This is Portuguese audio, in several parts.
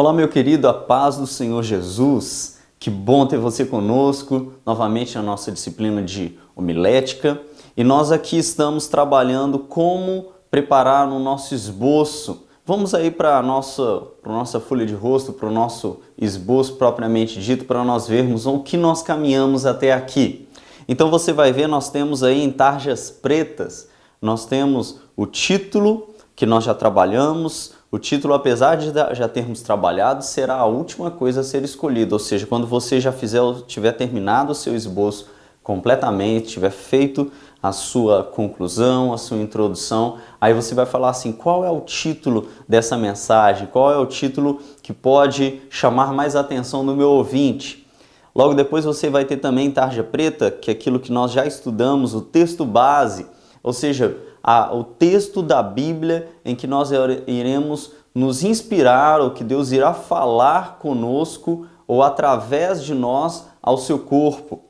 Olá, meu querido, a paz do Senhor Jesus. Que bom ter você conosco novamente na nossa disciplina de homilética. E nós aqui estamos trabalhando como preparar o nosso esboço. Vamos aí para a nossa, para nossa folha de rosto, para o nosso esboço propriamente dito, para nós vermos o que nós caminhamos até aqui. Então você vai ver, nós temos aí em tarjas pretas, nós temos o título que nós já trabalhamos, o título, apesar de já termos trabalhado, será a última coisa a ser escolhida, ou seja, quando você já fizer, tiver terminado o seu esboço completamente, tiver feito a sua conclusão, a sua introdução, aí você vai falar assim: qual é o título dessa mensagem? Qual é o título que pode chamar mais atenção do meu ouvinte? Logo depois você vai ter também tarja preta, que é aquilo que nós já estudamos, o texto base, ou seja, a, o texto da Bíblia em que nós iremos nos inspirar, ou que Deus irá falar conosco ou através de nós ao seu corpo.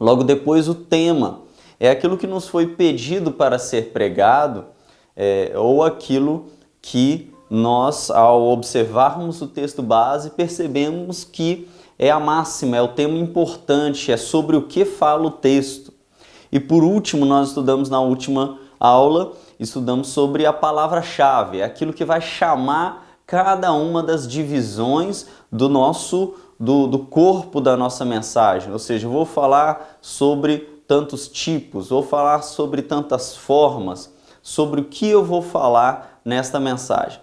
Logo depois, o tema é aquilo que nos foi pedido para ser pregado, é, ou aquilo que nós, ao observarmos o texto base, percebemos que é a máxima, é o tema importante, é sobre o que fala o texto. E por último, nós estudamos na última aula, estudamos sobre a palavra-chave, aquilo que vai chamar cada uma das divisões do nosso do, do corpo da nossa mensagem. Ou seja, eu vou falar sobre tantos tipos, vou falar sobre tantas formas, sobre o que eu vou falar nesta mensagem.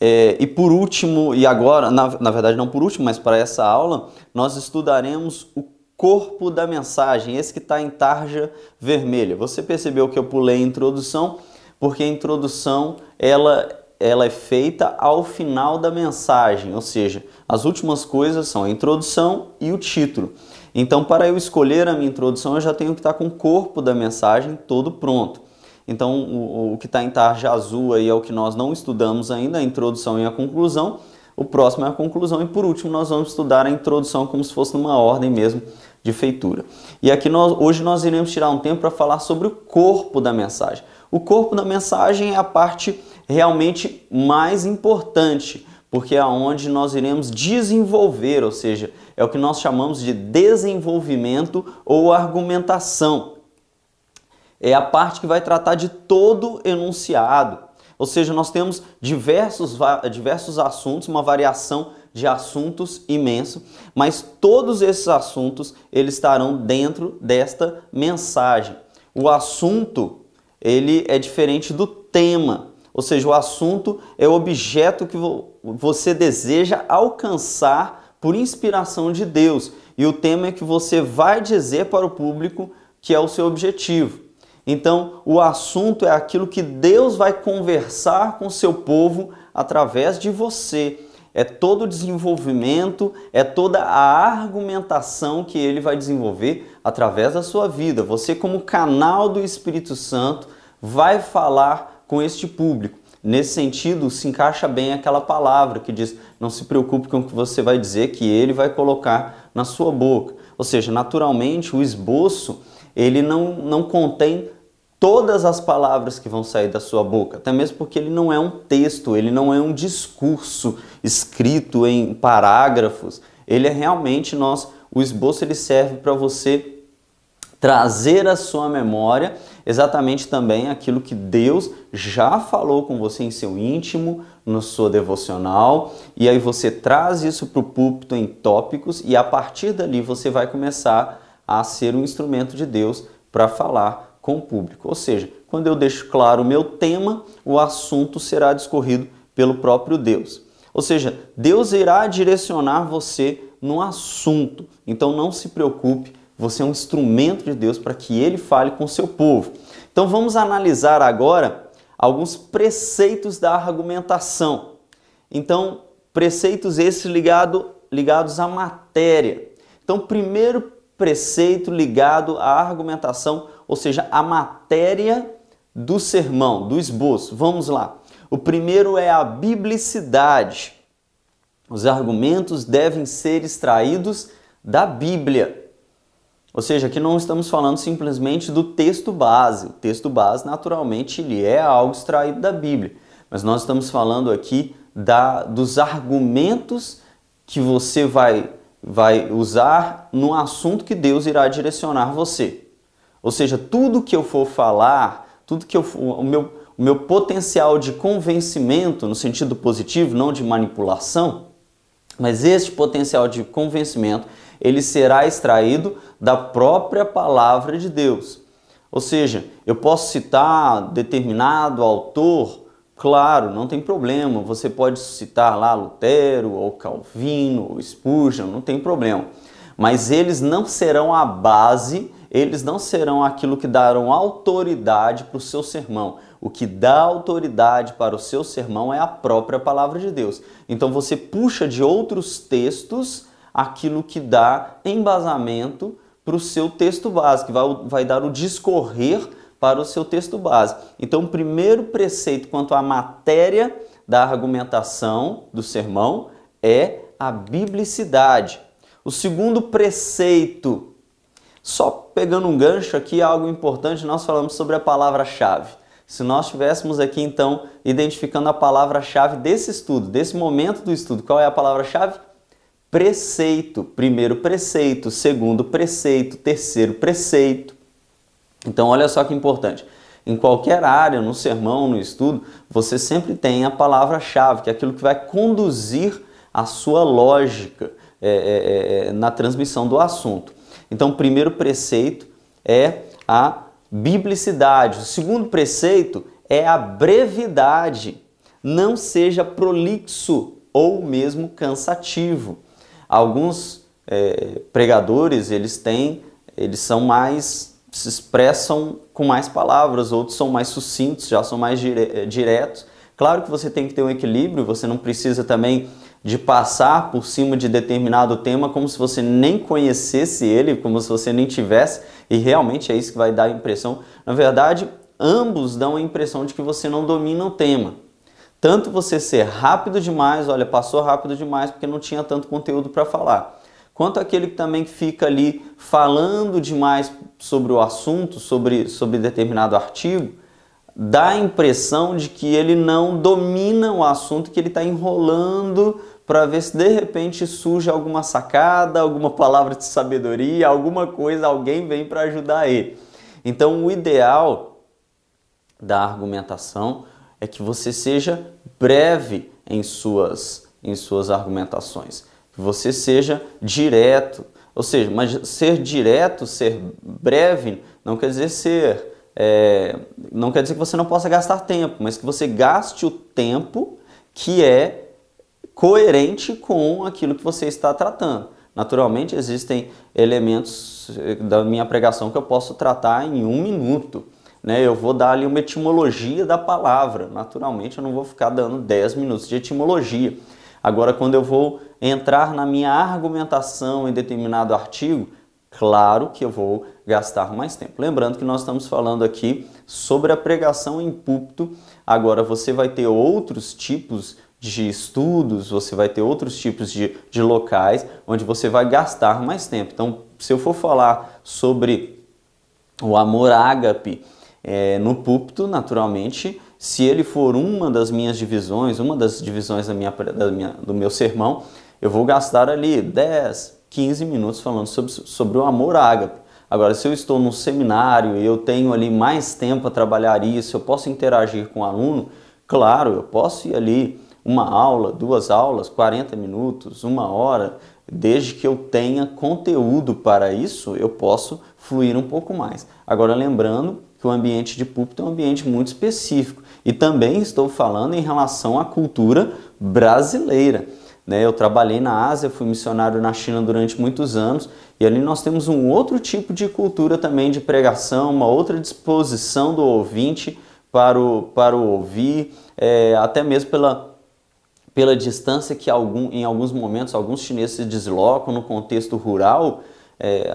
É, e por último, e agora, na, na verdade não por último, mas para essa aula, nós estudaremos o corpo da mensagem, esse que está em tarja vermelha. Você percebeu que eu pulei a introdução, porque a introdução ela ela é feita ao final da mensagem, ou seja, as últimas coisas são a introdução e o título. Então, para eu escolher a minha introdução, eu já tenho que estar tá com o corpo da mensagem todo pronto. Então, o, o que está em tarja azul aí é o que nós não estudamos ainda, a introdução e a conclusão o próximo é a conclusão e por último nós vamos estudar a introdução como se fosse numa ordem mesmo de feitura. E aqui nós, hoje nós iremos tirar um tempo para falar sobre o corpo da mensagem. O corpo da mensagem é a parte realmente mais importante, porque é onde nós iremos desenvolver, ou seja, é o que nós chamamos de desenvolvimento ou argumentação. É a parte que vai tratar de todo enunciado. Ou seja, nós temos diversos, diversos assuntos, uma variação de assuntos imenso, mas todos esses assuntos eles estarão dentro desta mensagem. O assunto ele é diferente do tema, ou seja, o assunto é o objeto que você deseja alcançar por inspiração de Deus e o tema é que você vai dizer para o público que é o seu objetivo. Então, o assunto é aquilo que Deus vai conversar com seu povo através de você. É todo o desenvolvimento, é toda a argumentação que ele vai desenvolver através da sua vida. Você, como canal do Espírito Santo, vai falar com este público. Nesse sentido, se encaixa bem aquela palavra que diz: não se preocupe com o que você vai dizer, que ele vai colocar na sua boca. Ou seja, naturalmente, o esboço ele não, não contém todas as palavras que vão sair da sua boca, até mesmo porque ele não é um texto, ele não é um discurso escrito em parágrafos. Ele é realmente nós, o esboço ele serve para você trazer à sua memória exatamente também aquilo que Deus já falou com você em seu íntimo, no seu devocional, e aí você traz isso para o púlpito em tópicos e a partir dali você vai começar a a ser um instrumento de Deus para falar com o público. Ou seja, quando eu deixo claro o meu tema, o assunto será discorrido pelo próprio Deus. Ou seja, Deus irá direcionar você no assunto. Então não se preocupe, você é um instrumento de Deus para que ele fale com o seu povo. Então vamos analisar agora alguns preceitos da argumentação. Então, preceitos esses ligado, ligados à matéria. Então, primeiro preceito ligado à argumentação, ou seja, à matéria do sermão, do esboço. Vamos lá. O primeiro é a biblicidade. Os argumentos devem ser extraídos da Bíblia. Ou seja, aqui não estamos falando simplesmente do texto base. O texto base, naturalmente, ele é algo extraído da Bíblia. Mas nós estamos falando aqui da, dos argumentos que você vai vai usar no assunto que Deus irá direcionar você. Ou seja, tudo que eu for falar, tudo que eu for, o meu o meu potencial de convencimento no sentido positivo, não de manipulação, mas este potencial de convencimento, ele será extraído da própria palavra de Deus. Ou seja, eu posso citar determinado autor Claro, não tem problema, você pode citar lá Lutero, ou Calvino, ou Spurgeon, não tem problema. Mas eles não serão a base, eles não serão aquilo que darão autoridade para o seu sermão. O que dá autoridade para o seu sermão é a própria palavra de Deus. Então você puxa de outros textos aquilo que dá embasamento para o seu texto básico, que vai, vai dar o discorrer para o seu texto base. Então, o primeiro preceito quanto à matéria da argumentação do sermão é a biblicidade. O segundo preceito, só pegando um gancho aqui, é algo importante, nós falamos sobre a palavra-chave. Se nós estivéssemos aqui então identificando a palavra-chave desse estudo, desse momento do estudo, qual é a palavra-chave? Preceito. Primeiro preceito, segundo preceito, terceiro preceito. Então, olha só que importante. Em qualquer área, no sermão, no estudo, você sempre tem a palavra-chave, que é aquilo que vai conduzir a sua lógica é, é, é, é na transmissão do assunto. Então, o primeiro preceito é a biblicidade. O segundo preceito é a brevidade. Não seja prolixo ou mesmo cansativo. Alguns é, pregadores, eles têm, eles são mais se expressam com mais palavras, outros são mais sucintos, já são mais dire eh, diretos. Claro que você tem que ter um equilíbrio, você não precisa também de passar por cima de determinado tema como se você nem conhecesse ele, como se você nem tivesse, e realmente é isso que vai dar a impressão. Na verdade, ambos dão a impressão de que você não domina o tema. Tanto você ser rápido demais, olha, passou rápido demais porque não tinha tanto conteúdo para falar quanto aquele que também fica ali falando demais sobre o assunto, sobre, sobre determinado artigo, dá a impressão de que ele não domina o assunto, que ele está enrolando para ver se de repente surge alguma sacada, alguma palavra de sabedoria, alguma coisa, alguém vem para ajudar ele. Então, o ideal da argumentação é que você seja breve em suas, em suas argumentações que você seja direto. Ou seja, mas ser direto, ser breve, não quer dizer ser. É, não quer dizer que você não possa gastar tempo, mas que você gaste o tempo que é coerente com aquilo que você está tratando. Naturalmente, existem elementos eh, da minha pregação que eu posso tratar em um minuto. Né? Eu vou dar ali uma etimologia da palavra. Naturalmente, eu não vou ficar dando 10 minutos de etimologia. Agora, quando eu vou entrar na minha argumentação em determinado artigo, claro que eu vou gastar mais tempo. Lembrando que nós estamos falando aqui sobre a pregação em púlpito. Agora você vai ter outros tipos de estudos, você vai ter outros tipos de, de locais onde você vai gastar mais tempo. Então, se eu for falar sobre o amor ágape é, no púlpito, naturalmente, se ele for uma das minhas divisões, uma das divisões da minha, da minha do meu sermão, eu vou gastar ali 10, 15 minutos falando sobre, sobre o amor ágape. Agora, se eu estou num seminário e eu tenho ali mais tempo a trabalhar isso, eu posso interagir com o aluno, claro, eu posso ir ali uma aula, duas aulas, 40 minutos, uma hora, desde que eu tenha conteúdo para isso, eu posso fluir um pouco mais. Agora, lembrando que o ambiente de púlpito é um ambiente muito específico e também estou falando em relação à cultura brasileira. Né? Eu trabalhei na Ásia, fui missionário na China durante muitos anos e ali nós temos um outro tipo de cultura também de pregação, uma outra disposição do ouvinte para o, para o ouvir, é, até mesmo pela, pela distância que algum, em alguns momentos alguns chineses se deslocam no contexto rural. É,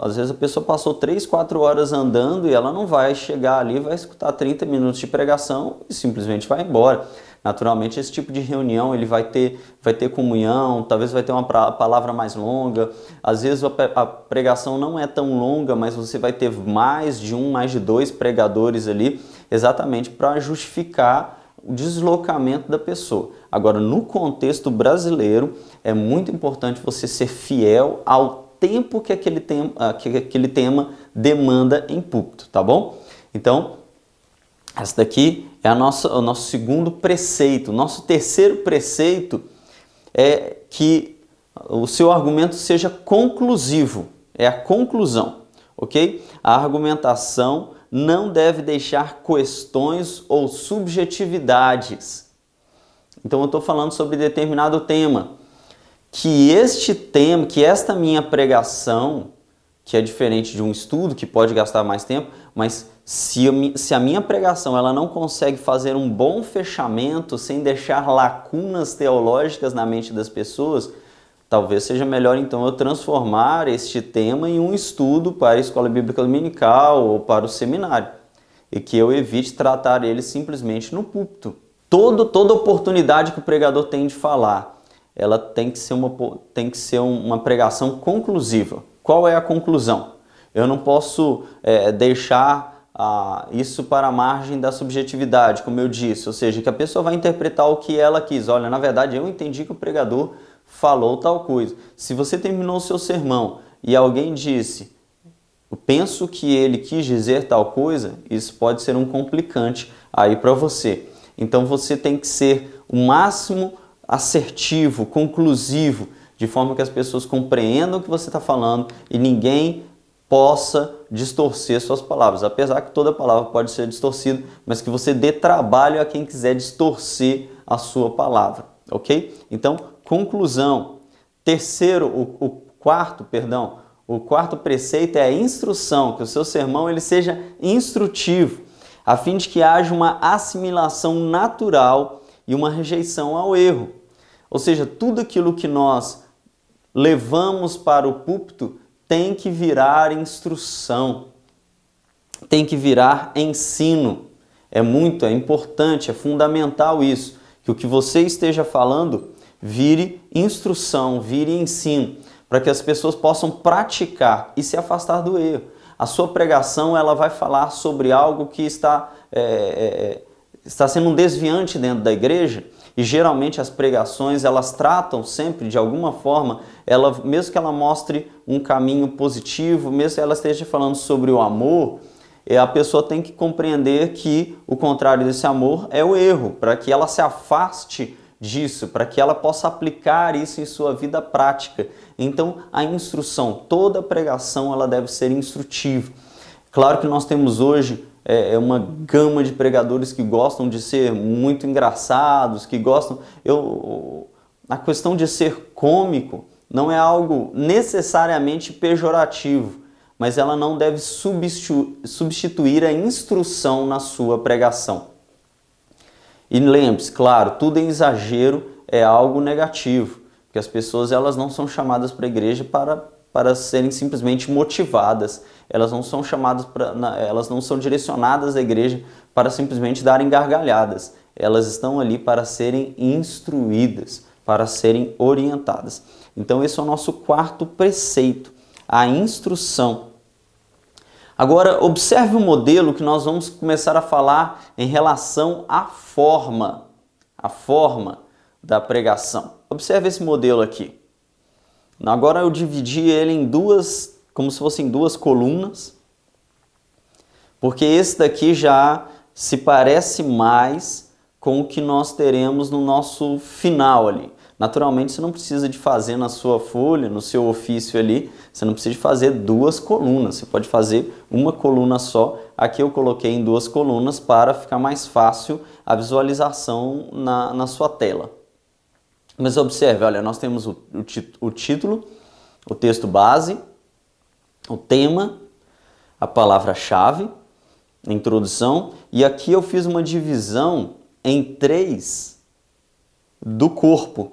às vezes a pessoa passou 3, 4 horas andando e ela não vai chegar ali, vai escutar 30 minutos de pregação e simplesmente vai embora. Naturalmente, esse tipo de reunião ele vai ter, vai ter comunhão, talvez vai ter uma palavra mais longa. Às vezes a pregação não é tão longa, mas você vai ter mais de um, mais de dois pregadores ali, exatamente para justificar o deslocamento da pessoa. Agora, no contexto brasileiro, é muito importante você ser fiel ao tempo que aquele tema, ah, que aquele tema demanda em púlpito, tá bom? Então, essa daqui é a nossa, o nosso segundo preceito. Nosso terceiro preceito é que o seu argumento seja conclusivo. É a conclusão, ok? A argumentação não deve deixar questões ou subjetividades. Então eu estou falando sobre determinado tema. Que este tema, que esta minha pregação, que é diferente de um estudo, que pode gastar mais tempo, mas se, eu, se a minha pregação ela não consegue fazer um bom fechamento sem deixar lacunas teológicas na mente das pessoas, talvez seja melhor então eu transformar este tema em um estudo para a escola bíblica dominical ou para o seminário e que eu evite tratar ele simplesmente no púlpito. Todo, toda oportunidade que o pregador tem de falar, ela tem que ser uma, tem que ser uma pregação conclusiva. Qual é a conclusão? Eu não posso é, deixar ah, isso para a margem da subjetividade, como eu disse, ou seja, que a pessoa vai interpretar o que ela quis. Olha, na verdade eu entendi que o pregador falou tal coisa. Se você terminou o seu sermão e alguém disse, eu penso que ele quis dizer tal coisa, isso pode ser um complicante aí para você. Então você tem que ser o máximo assertivo, conclusivo, de forma que as pessoas compreendam o que você está falando e ninguém possa distorcer suas palavras. Apesar que toda palavra pode ser distorcida, mas que você dê trabalho a quem quiser distorcer a sua palavra, ok? Então, conclusão. Terceiro, o, o quarto, perdão, o quarto preceito é a instrução, que o seu sermão ele seja instrutivo, a fim de que haja uma assimilação natural e uma rejeição ao erro. Ou seja, tudo aquilo que nós levamos para o púlpito tem que virar instrução, tem que virar ensino. É muito, é importante, é fundamental isso, que o que você esteja falando vire instrução, vire ensino, para que as pessoas possam praticar e se afastar do erro. A sua pregação ela vai falar sobre algo que está, é, é, está sendo um desviante dentro da igreja e geralmente as pregações, elas tratam sempre de alguma forma, ela mesmo que ela mostre um caminho positivo, mesmo que ela esteja falando sobre o amor, é, a pessoa tem que compreender que o contrário desse amor é o erro, para que ela se afaste disso, para que ela possa aplicar isso em sua vida prática. Então, a instrução, toda pregação, ela deve ser instrutiva. Claro que nós temos hoje é, é, uma gama de pregadores que gostam de ser muito engraçados, que gostam. Eu, a questão de ser cômico não é algo necessariamente pejorativo, mas ela não deve substituir a instrução na sua pregação. E lembre-se, claro, tudo em exagero é algo negativo, porque as pessoas elas não são chamadas para a igreja para para serem simplesmente motivadas. Elas não são chamadas para elas não são direcionadas à igreja para simplesmente darem gargalhadas. Elas estão ali para serem instruídas, para serem orientadas. Então esse é o nosso quarto preceito, a instrução. Agora, observe o modelo que nós vamos começar a falar em relação à forma, a forma da pregação. Observe esse modelo aqui. Agora eu dividi ele em duas, como se fossem duas colunas, porque esse daqui já se parece mais com o que nós teremos no nosso final ali. Naturalmente, você não precisa de fazer na sua folha, no seu ofício ali, você não precisa de fazer duas colunas, você pode fazer uma coluna só. Aqui eu coloquei em duas colunas para ficar mais fácil a visualização na, na sua tela. Mas observe, olha, nós temos o, o, o título, o texto base, o tema, a palavra-chave, a introdução, e aqui eu fiz uma divisão em três do corpo.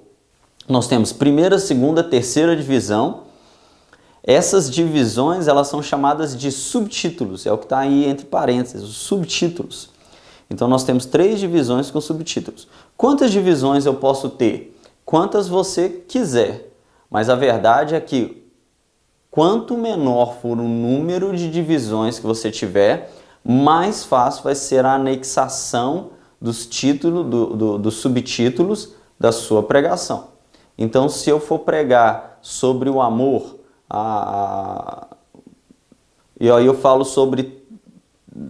Nós temos primeira, segunda, terceira divisão. Essas divisões elas são chamadas de subtítulos, é o que está aí entre parênteses, os subtítulos. Então nós temos três divisões com subtítulos. Quantas divisões eu posso ter? quantas você quiser. Mas a verdade é que quanto menor for o número de divisões que você tiver, mais fácil vai ser a anexação dos títulos, do, do, dos subtítulos da sua pregação. Então, se eu for pregar sobre o amor, a, e aí eu falo sobre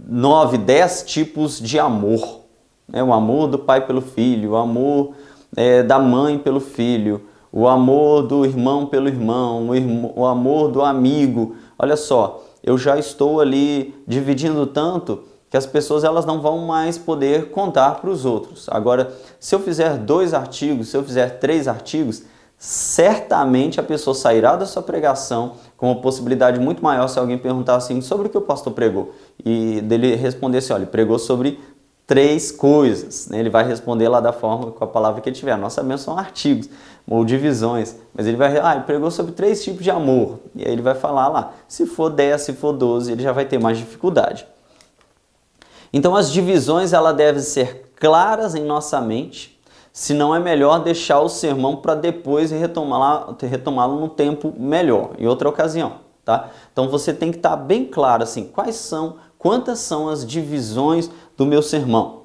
nove, dez tipos de amor, né? o amor do pai pelo filho, o amor é, da mãe pelo filho, o amor do irmão pelo irmão, o, irmão, o amor do amigo. Olha só, eu já estou ali dividindo tanto que as pessoas elas não vão mais poder contar para os outros. Agora, se eu fizer dois artigos, se eu fizer três artigos, certamente a pessoa sairá da sua pregação com uma possibilidade muito maior se alguém perguntar assim sobre o que o pastor pregou e dele responder assim, olha, pregou sobre três coisas. Né? Ele vai responder lá da forma com a palavra que ele tiver. nossa mesmo são artigos ou divisões, mas ele vai, ah, ele pregou sobre três tipos de amor. E aí ele vai falar lá, se for 10, se for 12, ele já vai ter mais dificuldade. Então as divisões ela devem ser claras em nossa mente, se não é melhor deixar o sermão para depois e retomá-lo no num tempo melhor, em outra ocasião, tá? Então você tem que estar tá bem claro assim, quais são, quantas são as divisões do meu sermão.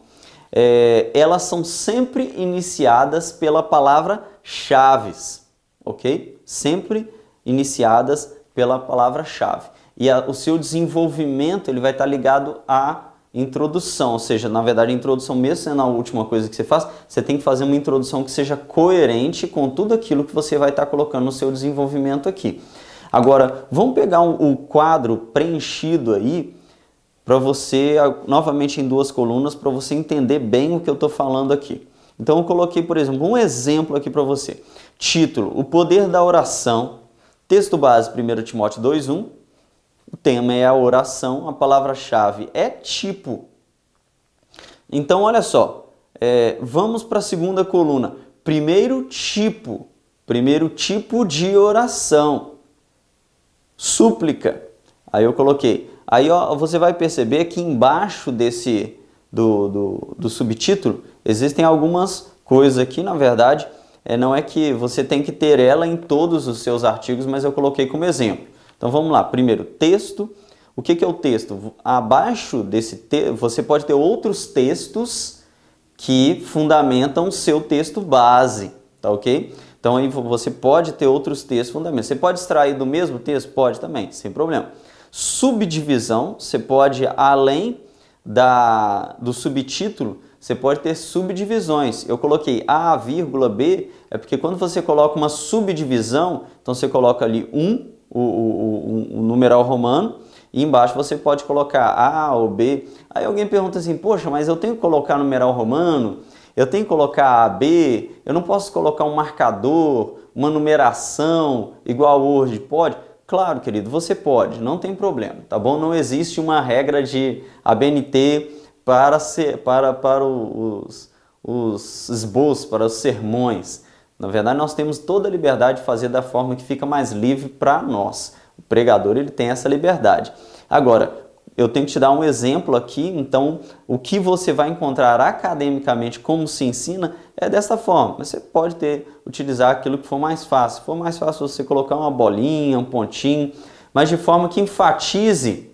É, elas são sempre iniciadas pela palavra chaves, ok? Sempre iniciadas pela palavra chave. E a, o seu desenvolvimento ele vai estar ligado à introdução, ou seja, na verdade, a introdução, mesmo sendo a última coisa que você faz, você tem que fazer uma introdução que seja coerente com tudo aquilo que você vai estar colocando no seu desenvolvimento aqui. Agora, vamos pegar o um, um quadro preenchido aí para você, novamente em duas colunas, para você entender bem o que eu estou falando aqui. Então eu coloquei, por exemplo, um exemplo aqui para você. Título: O poder da oração. Texto base 1 Timóteo 2:1. O tema é a oração, a palavra-chave é tipo. Então olha só, é, vamos para a segunda coluna. Primeiro tipo, primeiro tipo de oração. Súplica. Aí eu coloquei Aí ó, você vai perceber que embaixo desse do, do, do subtítulo existem algumas coisas aqui, na verdade, é, não é que você tem que ter ela em todos os seus artigos, mas eu coloquei como exemplo. Então vamos lá, primeiro texto. O que, que é o texto? Abaixo desse texto, você pode ter outros textos que fundamentam o seu texto base, tá ok? Então aí você pode ter outros textos fundamentos. Você pode extrair do mesmo texto? Pode também, sem problema subdivisão, você pode, além da, do subtítulo, você pode ter subdivisões. Eu coloquei A, vírgula, B, é porque quando você coloca uma subdivisão, então você coloca ali um, o, o, o, numeral romano, e embaixo você pode colocar A ou B. Aí alguém pergunta assim, poxa, mas eu tenho que colocar numeral romano? Eu tenho que colocar A, B? Eu não posso colocar um marcador, uma numeração igual hoje Word? Pode? Claro, querido, você pode, não tem problema, tá bom? Não existe uma regra de ABNT para, ser, para, para os, os esboços, para os sermões. Na verdade, nós temos toda a liberdade de fazer da forma que fica mais livre para nós. O pregador ele tem essa liberdade. Agora, eu tenho que te dar um exemplo aqui. Então, o que você vai encontrar academicamente como se ensina é dessa forma. Mas você pode ter utilizar aquilo que for mais fácil. Se for mais fácil você colocar uma bolinha, um pontinho, mas de forma que enfatize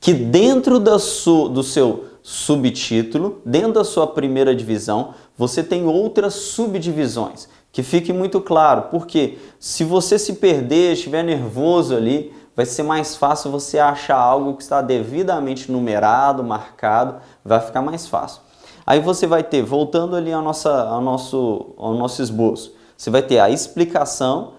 que dentro da do seu subtítulo, dentro da sua primeira divisão, você tem outras subdivisões. Que fique muito claro, porque se você se perder, estiver nervoso ali, vai ser mais fácil você achar algo que está devidamente numerado, marcado, vai ficar mais fácil. Aí você vai ter, voltando ali ao, nossa, ao, nosso, ao nosso esboço, você vai ter a explicação,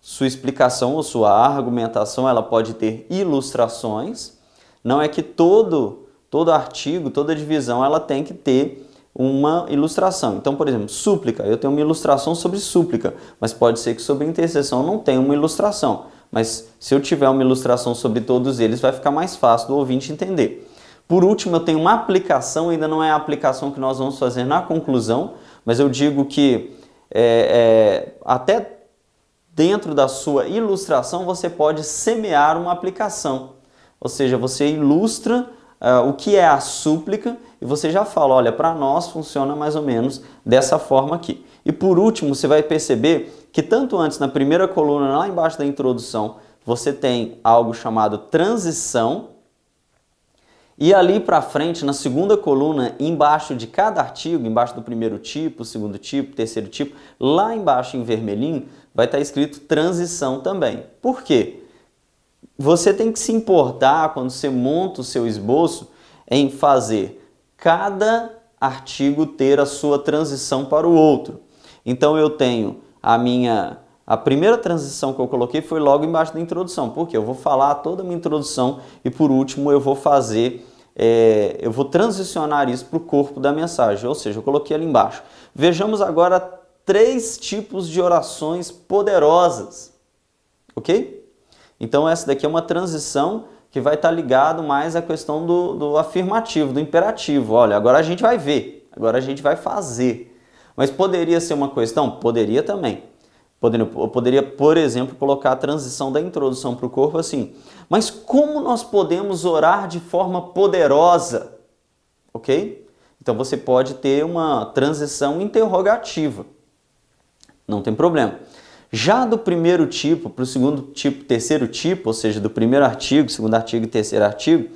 sua explicação ou sua argumentação, ela pode ter ilustrações. Não é que todo, todo artigo, toda divisão, ela tem que ter uma ilustração. Então, por exemplo, súplica, eu tenho uma ilustração sobre súplica, mas pode ser que sobre intercessão não tenha uma ilustração. Mas se eu tiver uma ilustração sobre todos eles, vai ficar mais fácil do ouvinte entender. Por último, eu tenho uma aplicação, ainda não é a aplicação que nós vamos fazer na conclusão, mas eu digo que é, é, até dentro da sua ilustração você pode semear uma aplicação. Ou seja, você ilustra uh, o que é a súplica e você já fala: olha, para nós funciona mais ou menos dessa forma aqui. E por último, você vai perceber que tanto antes na primeira coluna, lá embaixo da introdução, você tem algo chamado transição. E ali para frente, na segunda coluna, embaixo de cada artigo, embaixo do primeiro tipo, segundo tipo, terceiro tipo, lá embaixo em vermelhinho, vai estar tá escrito transição também. Por quê? Você tem que se importar quando você monta o seu esboço em fazer cada artigo ter a sua transição para o outro. Então eu tenho a minha a primeira transição que eu coloquei foi logo embaixo da introdução, porque eu vou falar toda a minha introdução e por último eu vou fazer, é, eu vou transicionar isso para o corpo da mensagem, ou seja, eu coloquei ali embaixo. Vejamos agora três tipos de orações poderosas, ok? Então essa daqui é uma transição que vai estar tá ligado mais à questão do, do afirmativo, do imperativo. Olha, agora a gente vai ver, agora a gente vai fazer. Mas poderia ser uma questão? Poderia também. Poderia, poderia, por exemplo, colocar a transição da introdução para o corpo assim. Mas como nós podemos orar de forma poderosa? Ok? Então você pode ter uma transição interrogativa. Não tem problema. Já do primeiro tipo para o segundo tipo, terceiro tipo, ou seja, do primeiro artigo, segundo artigo e terceiro artigo,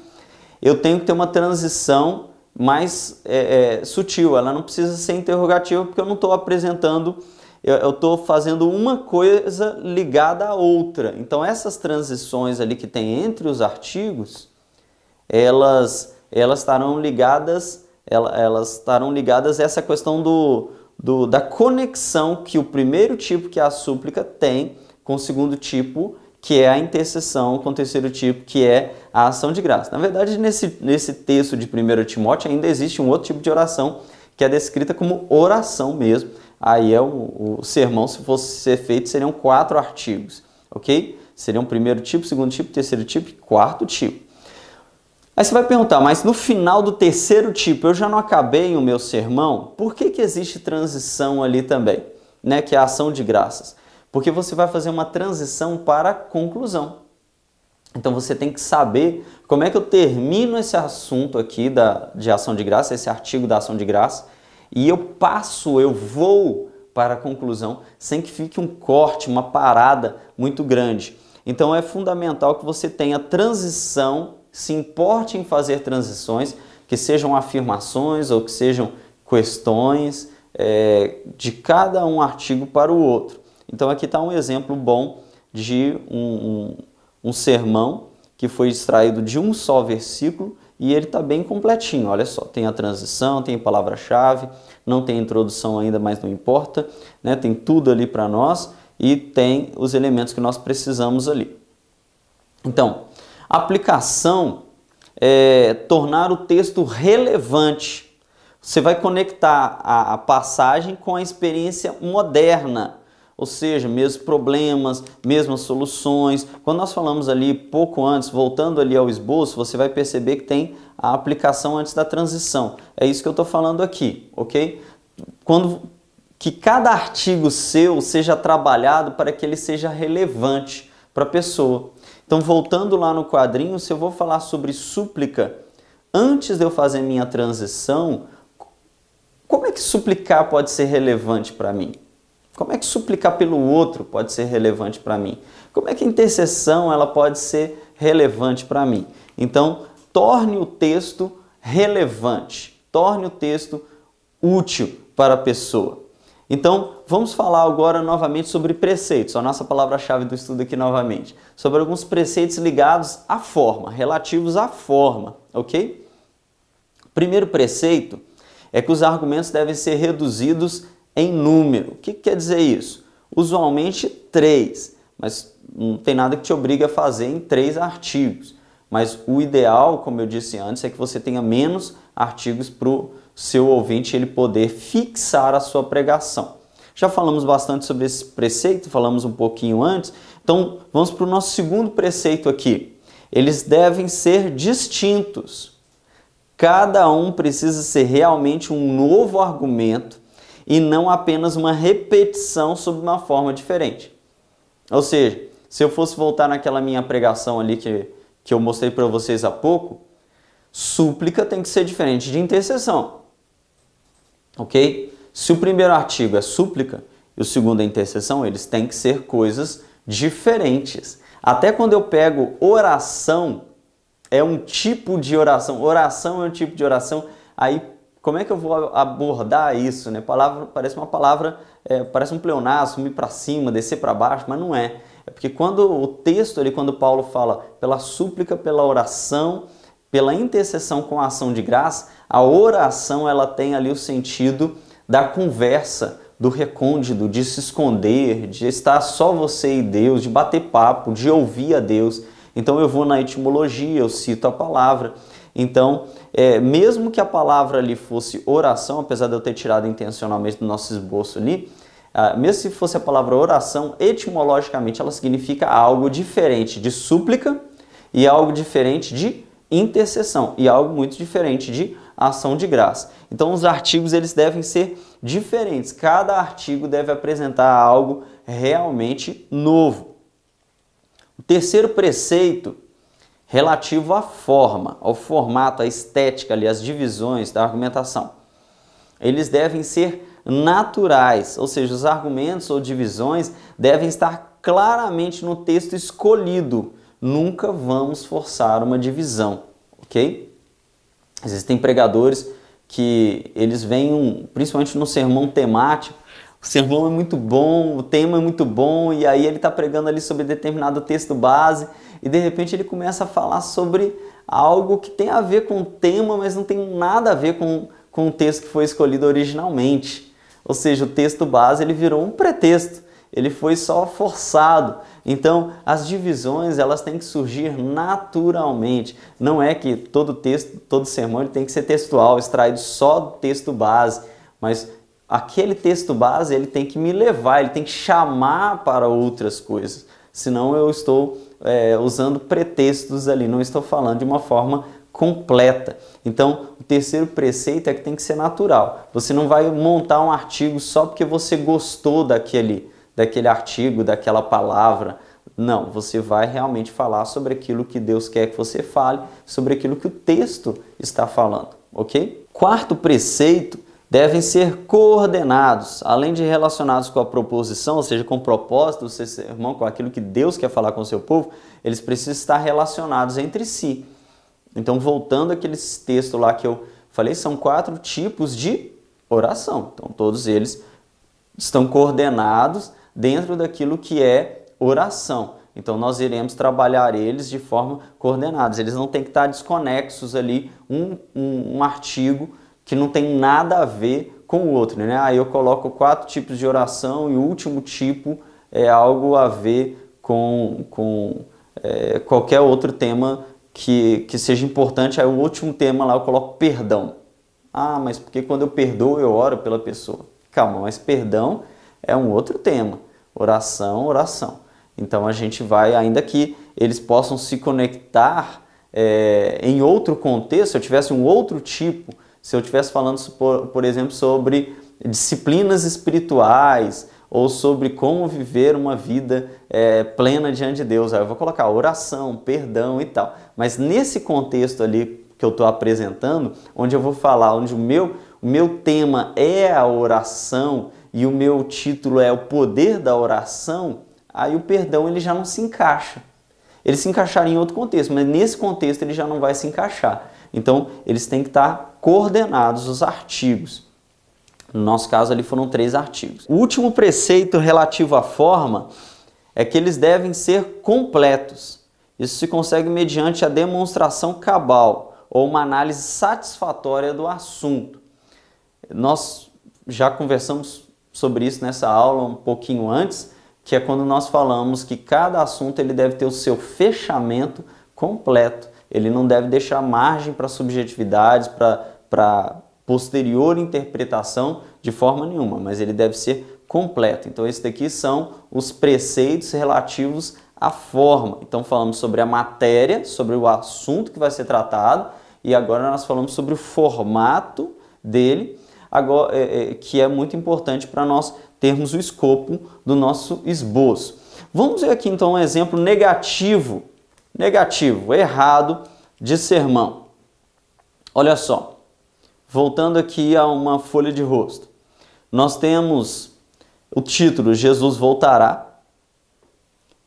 eu tenho que ter uma transição mais é, é, sutil, ela não precisa ser interrogativa porque eu não estou apresentando, eu estou fazendo uma coisa ligada à outra. Então essas transições ali que tem entre os artigos, elas elas estarão ligadas, elas estarão ligadas a essa questão do, do, da conexão que o primeiro tipo, que é a súplica, tem com o segundo tipo, que é a intercessão com o terceiro tipo, que é a ação de graça. Na verdade, nesse, nesse texto de 1 Timóteo ainda existe um outro tipo de oração, que é descrita como oração mesmo. Aí é o, o sermão, se fosse ser feito, seriam quatro artigos, ok? Seriam primeiro tipo, segundo tipo, terceiro tipo e quarto tipo. Aí você vai perguntar, mas no final do terceiro tipo, eu já não acabei o meu sermão? Por que, que existe transição ali também? Né, que é a ação de graças. Porque você vai fazer uma transição para a conclusão. Então você tem que saber como é que eu termino esse assunto aqui da, de ação de graça, esse artigo da ação de graça, e eu passo, eu vou para a conclusão sem que fique um corte, uma parada muito grande. Então é fundamental que você tenha transição, se importe em fazer transições, que sejam afirmações ou que sejam questões é, de cada um artigo para o outro. Então aqui está um exemplo bom de um, um, um sermão que foi extraído de um só versículo e ele está bem completinho. Olha só, tem a transição, tem palavra-chave, não tem introdução ainda, mas não importa, né? tem tudo ali para nós e tem os elementos que nós precisamos ali. Então, aplicação é tornar o texto relevante. Você vai conectar a, a passagem com a experiência moderna ou seja, mesmos problemas, mesmas soluções. Quando nós falamos ali pouco antes, voltando ali ao esboço, você vai perceber que tem a aplicação antes da transição. É isso que eu estou falando aqui, ok? Quando que cada artigo seu seja trabalhado para que ele seja relevante para a pessoa. Então, voltando lá no quadrinho, se eu vou falar sobre súplica, antes de eu fazer minha transição, como é que suplicar pode ser relevante para mim? Como é que suplicar pelo outro pode ser relevante para mim? Como é que a intercessão ela pode ser relevante para mim? Então, torne o texto relevante, torne o texto útil para a pessoa. Então, vamos falar agora novamente sobre preceitos, a nossa palavra-chave do estudo aqui novamente, sobre alguns preceitos ligados à forma, relativos à forma, ok? Primeiro preceito é que os argumentos devem ser reduzidos em número. O que, que quer dizer isso? Usualmente três, mas não tem nada que te obrigue a fazer em três artigos. Mas o ideal, como eu disse antes, é que você tenha menos artigos para o seu ouvinte ele poder fixar a sua pregação. Já falamos bastante sobre esse preceito, falamos um pouquinho antes. Então, vamos para o nosso segundo preceito aqui. Eles devem ser distintos. Cada um precisa ser realmente um novo argumento e não apenas uma repetição sob uma forma diferente. Ou seja, se eu fosse voltar naquela minha pregação ali que, que eu mostrei para vocês há pouco, súplica tem que ser diferente de intercessão. Ok? Se o primeiro artigo é súplica e o segundo é intercessão, eles têm que ser coisas diferentes. Até quando eu pego oração, é um tipo de oração. Oração é um tipo de oração. Aí como é que eu vou abordar isso? Né? Palavra, parece uma palavra, é, parece um pleonasmo, ir para cima, descer para baixo, mas não é. É porque quando o texto ali, quando Paulo fala pela súplica, pela oração, pela intercessão com a ação de graça, a oração ela tem ali o sentido da conversa, do recôndito, de se esconder, de estar só você e Deus, de bater papo, de ouvir a Deus. Então eu vou na etimologia, eu cito a palavra. Então, é, mesmo que a palavra ali fosse oração, apesar de eu ter tirado intencionalmente do nosso esboço ali, ah, mesmo se fosse a palavra oração, etimologicamente ela significa algo diferente de súplica e algo diferente de intercessão e algo muito diferente de ação de graça. Então os artigos eles devem ser diferentes. Cada artigo deve apresentar algo realmente novo. O terceiro preceito relativo à forma, ao formato, à estética, ali, às divisões da argumentação. Eles devem ser naturais, ou seja, os argumentos ou divisões devem estar claramente no texto escolhido. Nunca vamos forçar uma divisão, ok? Existem pregadores que eles vêm, principalmente no sermão temático, o sermão é muito bom, o tema é muito bom, e aí ele está pregando ali sobre determinado texto base, e de repente ele começa a falar sobre algo que tem a ver com o tema, mas não tem nada a ver com, com o texto que foi escolhido originalmente. Ou seja, o texto base ele virou um pretexto, ele foi só forçado. Então, as divisões elas têm que surgir naturalmente. Não é que todo texto, todo sermão ele tem que ser textual, extraído só do texto base, mas aquele texto base ele tem que me levar, ele tem que chamar para outras coisas senão eu estou é, usando pretextos ali, não estou falando de uma forma completa. Então, o terceiro preceito é que tem que ser natural. Você não vai montar um artigo só porque você gostou daquele, daquele artigo, daquela palavra. Não, você vai realmente falar sobre aquilo que Deus quer que você fale, sobre aquilo que o texto está falando, ok? Quarto preceito devem ser coordenados, além de relacionados com a proposição, ou seja, com o propósito do seu sermão, com aquilo que Deus quer falar com o seu povo, eles precisam estar relacionados entre si. Então, voltando àqueles textos lá que eu falei, são quatro tipos de oração. Então, todos eles estão coordenados dentro daquilo que é oração. Então, nós iremos trabalhar eles de forma coordenada. Eles não têm que estar desconexos ali, um, um, um artigo que não tem nada a ver com o outro. Né? Aí eu coloco quatro tipos de oração e o último tipo é algo a ver com, com é, qualquer outro tema que, que seja importante. Aí o último tema lá eu coloco perdão. Ah, mas porque quando eu perdoo eu oro pela pessoa? Calma, mas perdão é um outro tema. Oração, oração. Então a gente vai, ainda que eles possam se conectar é, em outro contexto, se eu tivesse um outro tipo se eu estivesse falando, por, por exemplo, sobre disciplinas espirituais ou sobre como viver uma vida é, plena diante de Deus, aí eu vou colocar oração, perdão e tal. Mas nesse contexto ali que eu estou apresentando, onde eu vou falar, onde o meu, o meu tema é a oração e o meu título é o poder da oração, aí o perdão ele já não se encaixa. Ele se encaixaria em outro contexto, mas nesse contexto ele já não vai se encaixar. Então, eles têm que estar tá coordenados os artigos. No nosso caso, ali foram três artigos. O último preceito relativo à forma é que eles devem ser completos. Isso se consegue mediante a demonstração cabal ou uma análise satisfatória do assunto. Nós já conversamos sobre isso nessa aula um pouquinho antes, que é quando nós falamos que cada assunto ele deve ter o seu fechamento completo ele não deve deixar margem para subjetividades, para posterior interpretação de forma nenhuma, mas ele deve ser completo. Então, esses daqui são os preceitos relativos à forma. Então, falamos sobre a matéria, sobre o assunto que vai ser tratado, e agora nós falamos sobre o formato dele, agora, é, é, que é muito importante para nós termos o escopo do nosso esboço. Vamos ver aqui então um exemplo negativo Negativo, errado de sermão. Olha só, voltando aqui a uma folha de rosto. Nós temos o título Jesus voltará.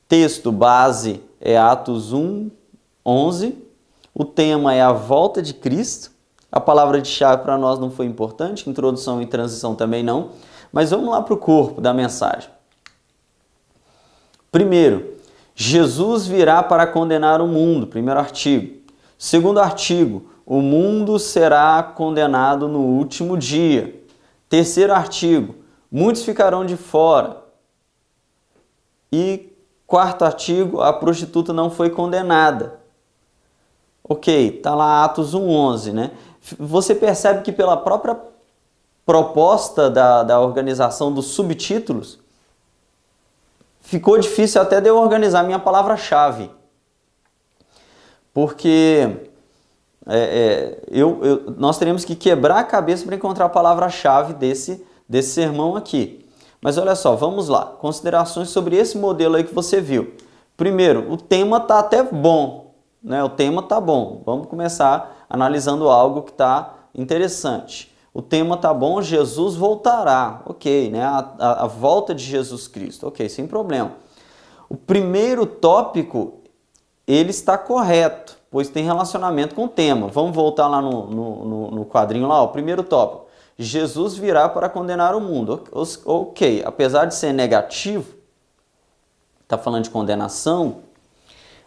Texto base é Atos 1, 11. O tema é a volta de Cristo. A palavra de chave para nós não foi importante, introdução e transição também não. Mas vamos lá para o corpo da mensagem. Primeiro, Jesus virá para condenar o mundo, primeiro artigo. Segundo artigo, o mundo será condenado no último dia. Terceiro artigo, muitos ficarão de fora. E quarto artigo, a prostituta não foi condenada. Ok, está lá Atos 1,11, né? Você percebe que pela própria proposta da, da organização dos subtítulos, ficou difícil até de eu organizar minha palavra-chave. Porque é, é, eu, eu, nós teremos que quebrar a cabeça para encontrar a palavra-chave desse, desse sermão aqui. Mas olha só, vamos lá. Considerações sobre esse modelo aí que você viu. Primeiro, o tema está até bom, né? O tema está bom. Vamos começar analisando algo que está interessante. O tema tá bom, Jesus voltará, ok, né? A, a, a volta de Jesus Cristo, ok, sem problema. O primeiro tópico ele está correto, pois tem relacionamento com o tema. Vamos voltar lá no, no, no, no quadrinho lá, o primeiro tópico. Jesus virá para condenar o mundo. Ok, apesar de ser negativo, está falando de condenação,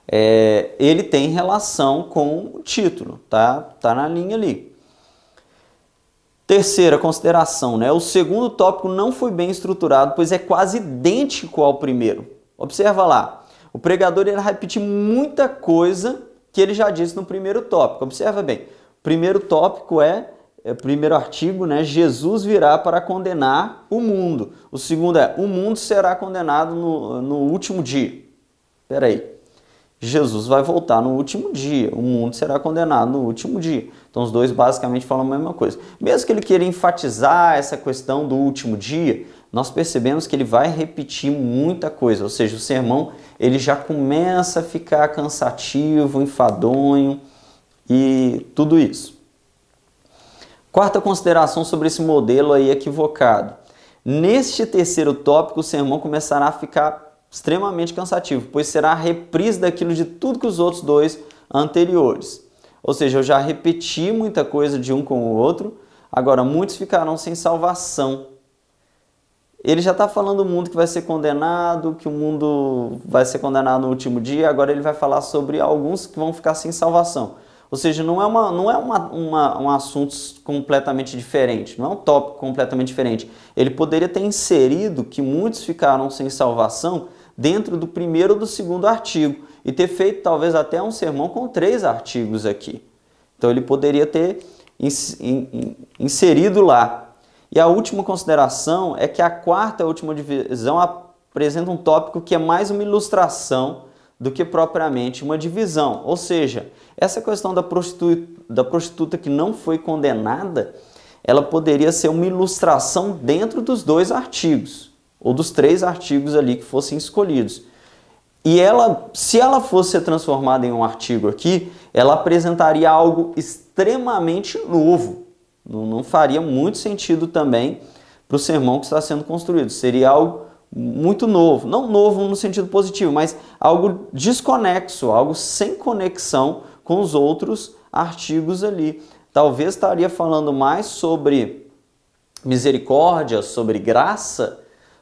é, ele tem relação com o título, tá? Tá na linha ali. Terceira consideração, né? O segundo tópico não foi bem estruturado, pois é quase idêntico ao primeiro. Observa lá, o pregador ele vai repetir muita coisa que ele já disse no primeiro tópico. Observa bem, o primeiro tópico é, é primeiro artigo, né? Jesus virá para condenar o mundo. O segundo é, o mundo será condenado no, no último dia. Peraí. Jesus vai voltar no último dia, o mundo será condenado no último dia. Então os dois basicamente falam a mesma coisa. Mesmo que ele queira enfatizar essa questão do último dia, nós percebemos que ele vai repetir muita coisa, ou seja, o sermão ele já começa a ficar cansativo, enfadonho e tudo isso. Quarta consideração sobre esse modelo aí equivocado. Neste terceiro tópico, o sermão começará a ficar extremamente cansativo, pois será a reprise daquilo de tudo que os outros dois anteriores. Ou seja, eu já repeti muita coisa de um com o outro, agora muitos ficarão sem salvação. Ele já está falando do mundo que vai ser condenado, que o mundo vai ser condenado no último dia, agora ele vai falar sobre alguns que vão ficar sem salvação. Ou seja, não é, uma, não é uma, uma, um assunto completamente diferente, não é um tópico completamente diferente. Ele poderia ter inserido que muitos ficaram sem salvação dentro do primeiro ou do segundo artigo e ter feito talvez até um sermão com três artigos aqui. Então ele poderia ter inserido lá. E a última consideração é que a quarta e última divisão apresenta um tópico que é mais uma ilustração do que propriamente uma divisão. Ou seja, essa questão da prostituta, da prostituta que não foi condenada, ela poderia ser uma ilustração dentro dos dois artigos ou dos três artigos ali que fossem escolhidos. E ela, se ela fosse ser transformada em um artigo aqui, ela apresentaria algo extremamente novo. Não, não faria muito sentido também para o sermão que está sendo construído. Seria algo muito novo. Não novo no sentido positivo, mas algo desconexo, algo sem conexão com os outros artigos ali. Talvez estaria falando mais sobre misericórdia, sobre graça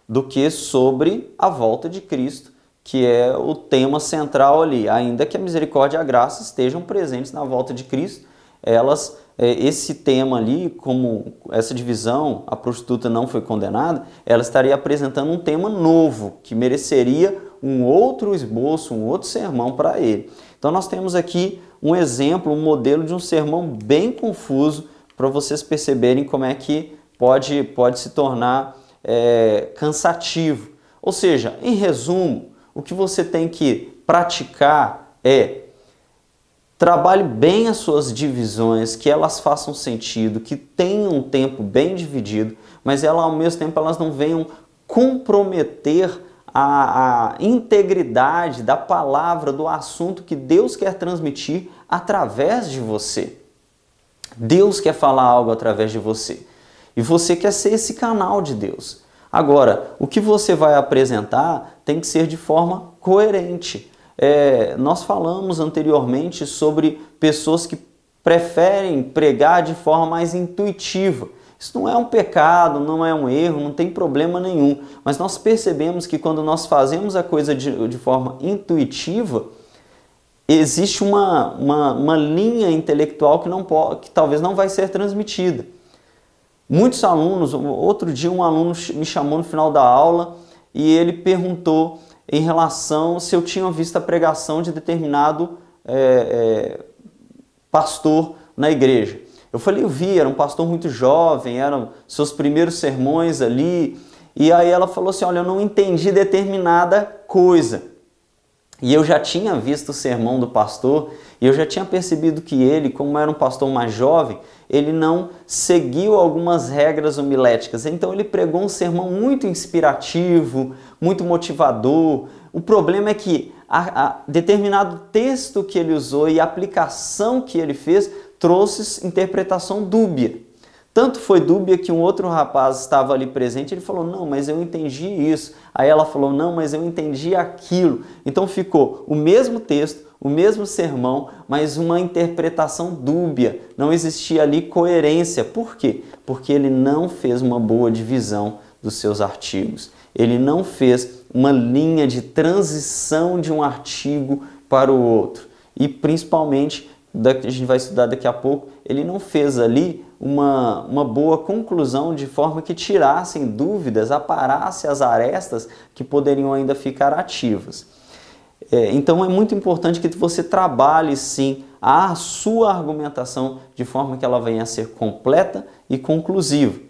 do que sobre a volta de Cristo, que é o tema central ali. Ainda que a misericórdia e a graça estejam presentes na volta de Cristo, elas é, esse tema ali, como essa divisão, a prostituta não foi condenada, ela estaria apresentando um tema novo, que mereceria um outro esboço, um outro sermão para ele. Então nós temos aqui um exemplo, um modelo de um sermão bem confuso para vocês perceberem como é que pode, pode se tornar é, cansativo. Ou seja, em resumo, o que você tem que praticar é trabalhe bem as suas divisões, que elas façam sentido, que tenham um tempo bem dividido, mas ela, ao mesmo tempo elas não venham comprometer a, a, integridade da palavra, do assunto que Deus quer transmitir através de você. Deus quer falar algo através de você. E você quer ser esse canal de Deus. Agora, o que você vai apresentar tem que ser de forma coerente. É, nós falamos anteriormente sobre pessoas que preferem pregar de forma mais intuitiva. Isso não é um pecado, não é um erro, não tem problema nenhum. Mas nós percebemos que quando nós fazemos a coisa de, de forma intuitiva, existe uma, uma, uma linha intelectual que, não pode, que talvez não vai ser transmitida. Muitos alunos, outro dia um aluno me chamou no final da aula e ele perguntou em relação se eu tinha visto a pregação de determinado é, é, pastor na igreja. Eu falei, eu vi, era um pastor muito jovem, eram seus primeiros sermões ali. E aí ela falou assim: olha, eu não entendi determinada coisa. E eu já tinha visto o sermão do pastor e eu já tinha percebido que ele, como era um pastor mais jovem, ele não seguiu algumas regras homiléticas. Então ele pregou um sermão muito inspirativo, muito motivador. O problema é que a, a determinado texto que ele usou e a aplicação que ele fez trouxe interpretação dúbia. Tanto foi dúbia que um outro rapaz estava ali presente, ele falou: "Não, mas eu entendi isso". Aí ela falou: "Não, mas eu entendi aquilo". Então ficou o mesmo texto, o mesmo sermão, mas uma interpretação dúbia. Não existia ali coerência. Por quê? Porque ele não fez uma boa divisão dos seus artigos. Ele não fez uma linha de transição de um artigo para o outro. E principalmente da que a gente vai estudar daqui a pouco, ele não fez ali uma, uma boa conclusão de forma que tirassem dúvidas, aparasse as arestas que poderiam ainda ficar ativas. É, então é muito importante que você trabalhe sim a sua argumentação de forma que ela venha a ser completa e conclusiva.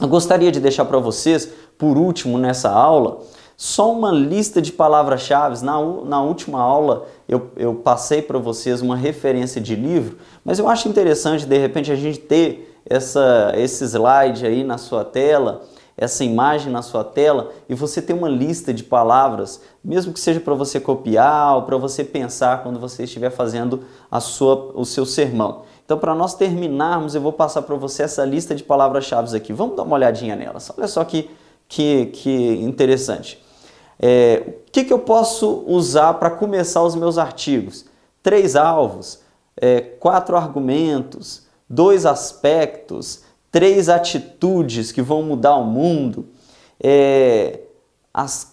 Eu gostaria de deixar para vocês, por último nessa aula, só uma lista de palavras-chave. Na, na última aula eu, eu passei para vocês uma referência de livro, mas eu acho interessante de repente a gente ter essa, esse slide aí na sua tela essa imagem na sua tela e você ter uma lista de palavras, mesmo que seja para você copiar ou para você pensar quando você estiver fazendo a sua, o seu sermão. Então, para nós terminarmos, eu vou passar para você essa lista de palavras-chave aqui. Vamos dar uma olhadinha nelas. Olha só que, que, que interessante é, o que, que eu posso usar para começar os meus artigos? Três alvos, é, quatro argumentos, dois aspectos, três atitudes que vão mudar o mundo, é, as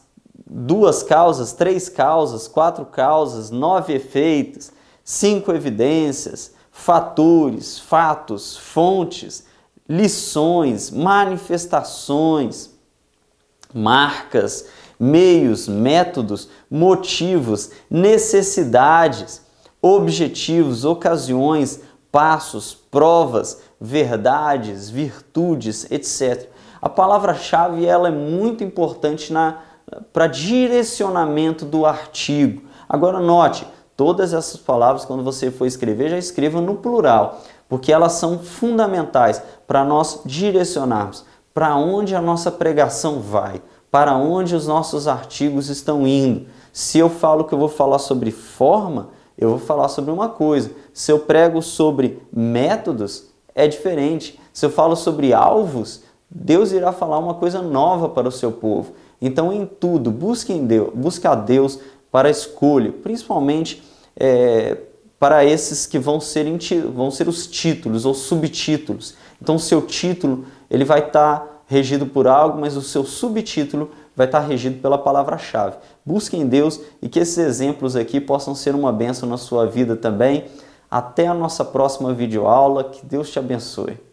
duas causas, três causas, quatro causas, nove efeitos, cinco evidências, fatores, fatos, fontes, lições, manifestações, marcas meios, métodos, motivos, necessidades, objetivos, ocasiões, passos, provas, verdades, virtudes, etc. A palavra-chave ela é muito importante para direcionamento do artigo. Agora note, todas essas palavras quando você for escrever já escreva no plural, porque elas são fundamentais para nós direcionarmos para onde a nossa pregação vai para onde os nossos artigos estão indo. Se eu falo que eu vou falar sobre forma, eu vou falar sobre uma coisa. Se eu prego sobre métodos, é diferente. Se eu falo sobre alvos, Deus irá falar uma coisa nova para o seu povo. Então, em tudo, busque, em Deus, busque a Deus para a escolha, principalmente é, para esses que vão ser, vão ser os títulos ou subtítulos. Então, o seu título ele vai estar tá regido por algo, mas o seu subtítulo vai estar regido pela palavra-chave. Busque em Deus e que esses exemplos aqui possam ser uma bênção na sua vida também. Até a nossa próxima videoaula. Que Deus te abençoe.